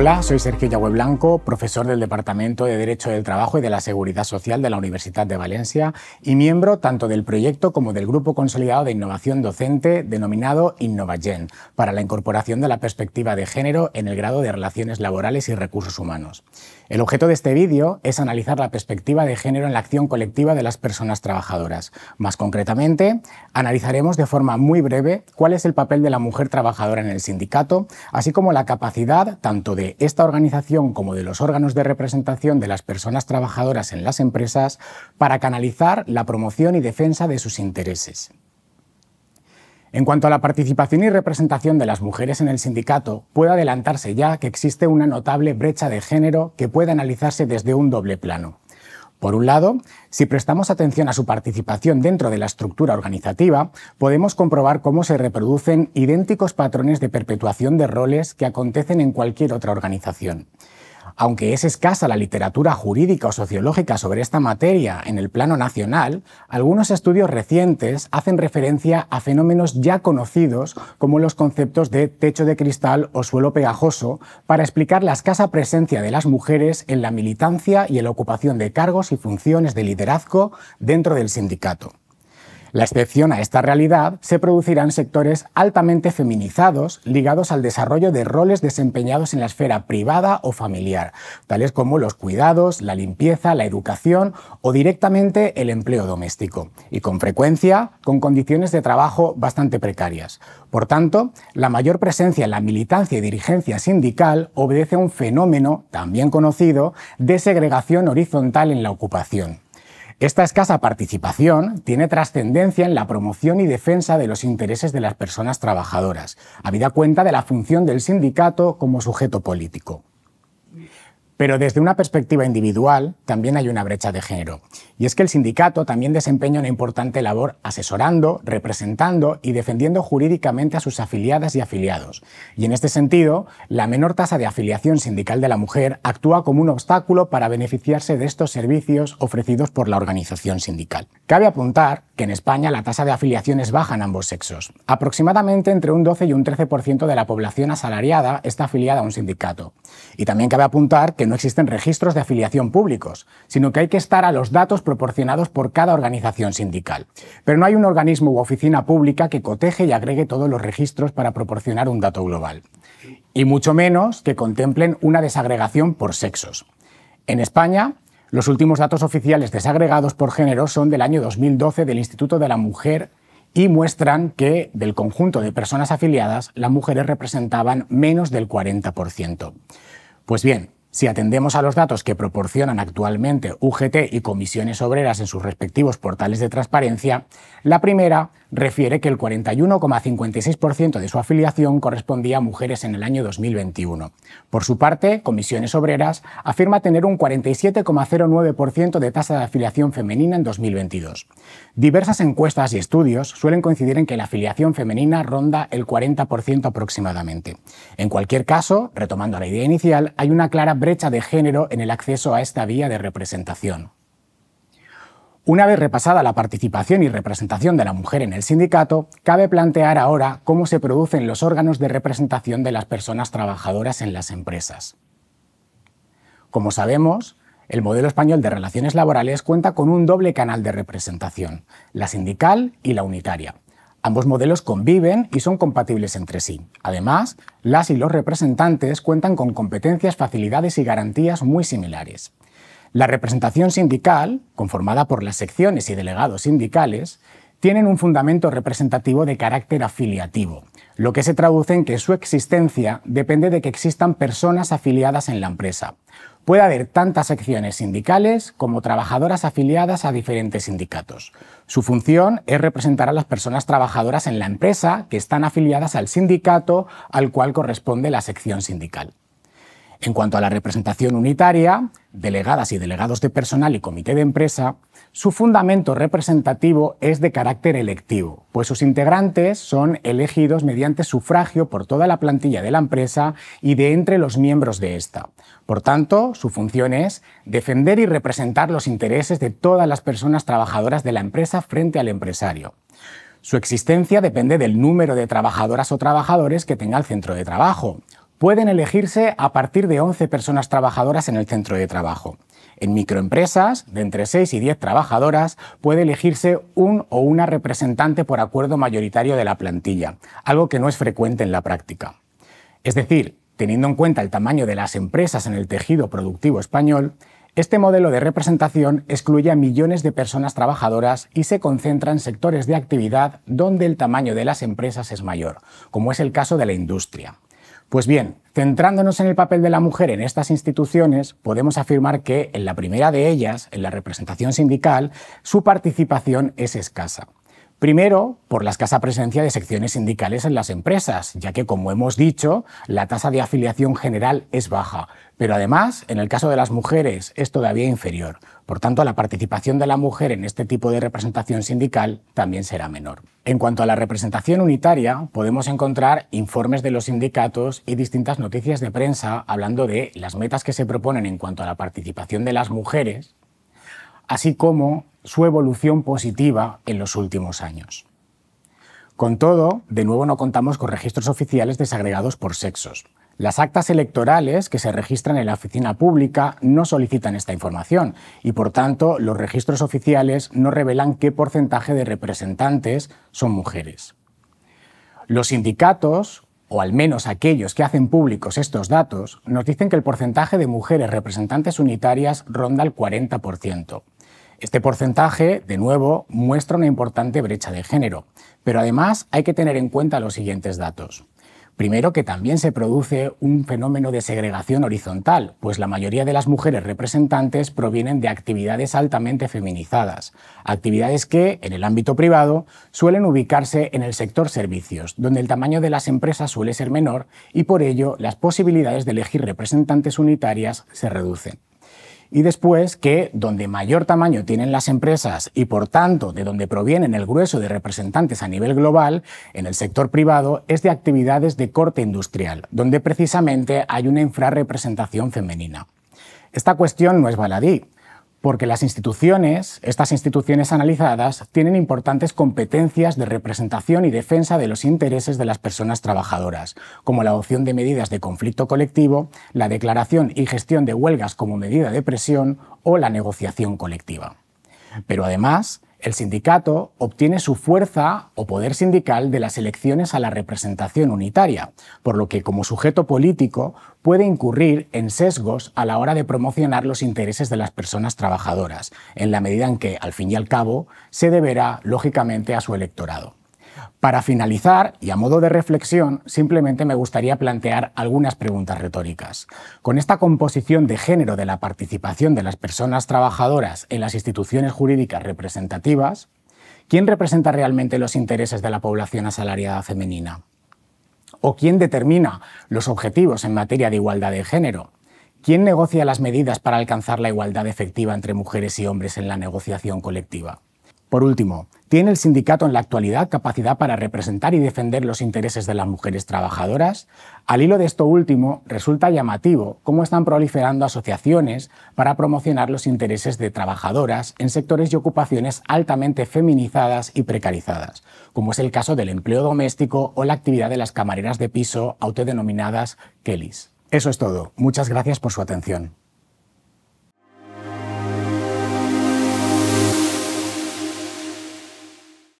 Hola, soy Sergio Yagüe Blanco, profesor del Departamento de Derecho del Trabajo y de la Seguridad Social de la Universidad de Valencia y miembro tanto del proyecto como del Grupo Consolidado de Innovación Docente denominado Innovagen para la incorporación de la perspectiva de género en el grado de Relaciones Laborales y Recursos Humanos. El objeto de este vídeo es analizar la perspectiva de género en la acción colectiva de las personas trabajadoras. Más concretamente, analizaremos de forma muy breve cuál es el papel de la mujer trabajadora en el sindicato, así como la capacidad tanto de esta organización como de los órganos de representación de las personas trabajadoras en las empresas para canalizar la promoción y defensa de sus intereses. En cuanto a la participación y representación de las mujeres en el sindicato, puede adelantarse ya que existe una notable brecha de género que puede analizarse desde un doble plano. Por un lado, si prestamos atención a su participación dentro de la estructura organizativa, podemos comprobar cómo se reproducen idénticos patrones de perpetuación de roles que acontecen en cualquier otra organización. Aunque es escasa la literatura jurídica o sociológica sobre esta materia en el plano nacional, algunos estudios recientes hacen referencia a fenómenos ya conocidos como los conceptos de techo de cristal o suelo pegajoso para explicar la escasa presencia de las mujeres en la militancia y en la ocupación de cargos y funciones de liderazgo dentro del sindicato. La excepción a esta realidad se producirá en sectores altamente feminizados ligados al desarrollo de roles desempeñados en la esfera privada o familiar, tales como los cuidados, la limpieza, la educación o directamente el empleo doméstico, y con frecuencia con condiciones de trabajo bastante precarias. Por tanto, la mayor presencia en la militancia y dirigencia sindical obedece a un fenómeno, también conocido, de segregación horizontal en la ocupación. Esta escasa participación tiene trascendencia en la promoción y defensa de los intereses de las personas trabajadoras, habida cuenta de la función del sindicato como sujeto político. Pero desde una perspectiva individual también hay una brecha de género. Y es que el sindicato también desempeña una importante labor asesorando, representando y defendiendo jurídicamente a sus afiliadas y afiliados. Y en este sentido, la menor tasa de afiliación sindical de la mujer actúa como un obstáculo para beneficiarse de estos servicios ofrecidos por la organización sindical. Cabe apuntar que en España la tasa de afiliación es baja en ambos sexos. Aproximadamente entre un 12 y un 13% de la población asalariada está afiliada a un sindicato. Y también cabe apuntar que no existen registros de afiliación públicos, sino que hay que estar a los datos proporcionados por cada organización sindical. Pero no hay un organismo u oficina pública que coteje y agregue todos los registros para proporcionar un dato global. Y mucho menos que contemplen una desagregación por sexos. En España, los últimos datos oficiales desagregados por género son del año 2012 del Instituto de la Mujer y muestran que del conjunto de personas afiliadas, las mujeres representaban menos del 40%. Pues bien, si atendemos a los datos que proporcionan actualmente UGT y comisiones obreras en sus respectivos portales de transparencia, la primera refiere que el 41,56% de su afiliación correspondía a mujeres en el año 2021. Por su parte, Comisiones Obreras afirma tener un 47,09% de tasa de afiliación femenina en 2022. Diversas encuestas y estudios suelen coincidir en que la afiliación femenina ronda el 40% aproximadamente. En cualquier caso, retomando la idea inicial, hay una clara brecha de género en el acceso a esta vía de representación. Una vez repasada la participación y representación de la mujer en el sindicato, cabe plantear ahora cómo se producen los órganos de representación de las personas trabajadoras en las empresas. Como sabemos, el modelo español de relaciones laborales cuenta con un doble canal de representación, la sindical y la unitaria. Ambos modelos conviven y son compatibles entre sí. Además, las y los representantes cuentan con competencias, facilidades y garantías muy similares. La representación sindical, conformada por las secciones y delegados sindicales, tienen un fundamento representativo de carácter afiliativo, lo que se traduce en que su existencia depende de que existan personas afiliadas en la empresa. Puede haber tantas secciones sindicales como trabajadoras afiliadas a diferentes sindicatos. Su función es representar a las personas trabajadoras en la empresa que están afiliadas al sindicato al cual corresponde la sección sindical. En cuanto a la representación unitaria, delegadas y delegados de personal y comité de empresa, su fundamento representativo es de carácter electivo, pues sus integrantes son elegidos mediante sufragio por toda la plantilla de la empresa y de entre los miembros de esta. Por tanto, su función es defender y representar los intereses de todas las personas trabajadoras de la empresa frente al empresario. Su existencia depende del número de trabajadoras o trabajadores que tenga el centro de trabajo, pueden elegirse a partir de 11 personas trabajadoras en el centro de trabajo. En microempresas, de entre 6 y 10 trabajadoras, puede elegirse un o una representante por acuerdo mayoritario de la plantilla, algo que no es frecuente en la práctica. Es decir, teniendo en cuenta el tamaño de las empresas en el tejido productivo español, este modelo de representación excluye a millones de personas trabajadoras y se concentra en sectores de actividad donde el tamaño de las empresas es mayor, como es el caso de la industria. Pues bien, centrándonos en el papel de la mujer en estas instituciones, podemos afirmar que en la primera de ellas, en la representación sindical, su participación es escasa. Primero, por la escasa presencia de secciones sindicales en las empresas, ya que, como hemos dicho, la tasa de afiliación general es baja, pero además, en el caso de las mujeres, es todavía inferior. Por tanto, la participación de la mujer en este tipo de representación sindical también será menor. En cuanto a la representación unitaria, podemos encontrar informes de los sindicatos y distintas noticias de prensa hablando de las metas que se proponen en cuanto a la participación de las mujeres, así como su evolución positiva en los últimos años. Con todo, de nuevo no contamos con registros oficiales desagregados por sexos. Las actas electorales que se registran en la oficina pública no solicitan esta información y, por tanto, los registros oficiales no revelan qué porcentaje de representantes son mujeres. Los sindicatos, o al menos aquellos que hacen públicos estos datos, nos dicen que el porcentaje de mujeres representantes unitarias ronda el 40%. Este porcentaje, de nuevo, muestra una importante brecha de género, pero además hay que tener en cuenta los siguientes datos. Primero, que también se produce un fenómeno de segregación horizontal, pues la mayoría de las mujeres representantes provienen de actividades altamente feminizadas, actividades que, en el ámbito privado, suelen ubicarse en el sector servicios, donde el tamaño de las empresas suele ser menor y por ello las posibilidades de elegir representantes unitarias se reducen. Y después que donde mayor tamaño tienen las empresas y por tanto de donde provienen el grueso de representantes a nivel global en el sector privado es de actividades de corte industrial, donde precisamente hay una infrarrepresentación femenina. Esta cuestión no es baladí. Porque las instituciones, estas instituciones analizadas, tienen importantes competencias de representación y defensa de los intereses de las personas trabajadoras, como la adopción de medidas de conflicto colectivo, la declaración y gestión de huelgas como medida de presión o la negociación colectiva. Pero además, el sindicato obtiene su fuerza o poder sindical de las elecciones a la representación unitaria, por lo que como sujeto político puede incurrir en sesgos a la hora de promocionar los intereses de las personas trabajadoras, en la medida en que, al fin y al cabo, se deberá, lógicamente, a su electorado. Para finalizar, y a modo de reflexión, simplemente me gustaría plantear algunas preguntas retóricas. Con esta composición de género de la participación de las personas trabajadoras en las instituciones jurídicas representativas, ¿quién representa realmente los intereses de la población asalariada femenina? ¿O quién determina los objetivos en materia de igualdad de género? ¿Quién negocia las medidas para alcanzar la igualdad efectiva entre mujeres y hombres en la negociación colectiva? Por último, ¿tiene el sindicato en la actualidad capacidad para representar y defender los intereses de las mujeres trabajadoras? Al hilo de esto último, resulta llamativo cómo están proliferando asociaciones para promocionar los intereses de trabajadoras en sectores y ocupaciones altamente feminizadas y precarizadas, como es el caso del empleo doméstico o la actividad de las camareras de piso autodenominadas Kellys. Eso es todo. Muchas gracias por su atención.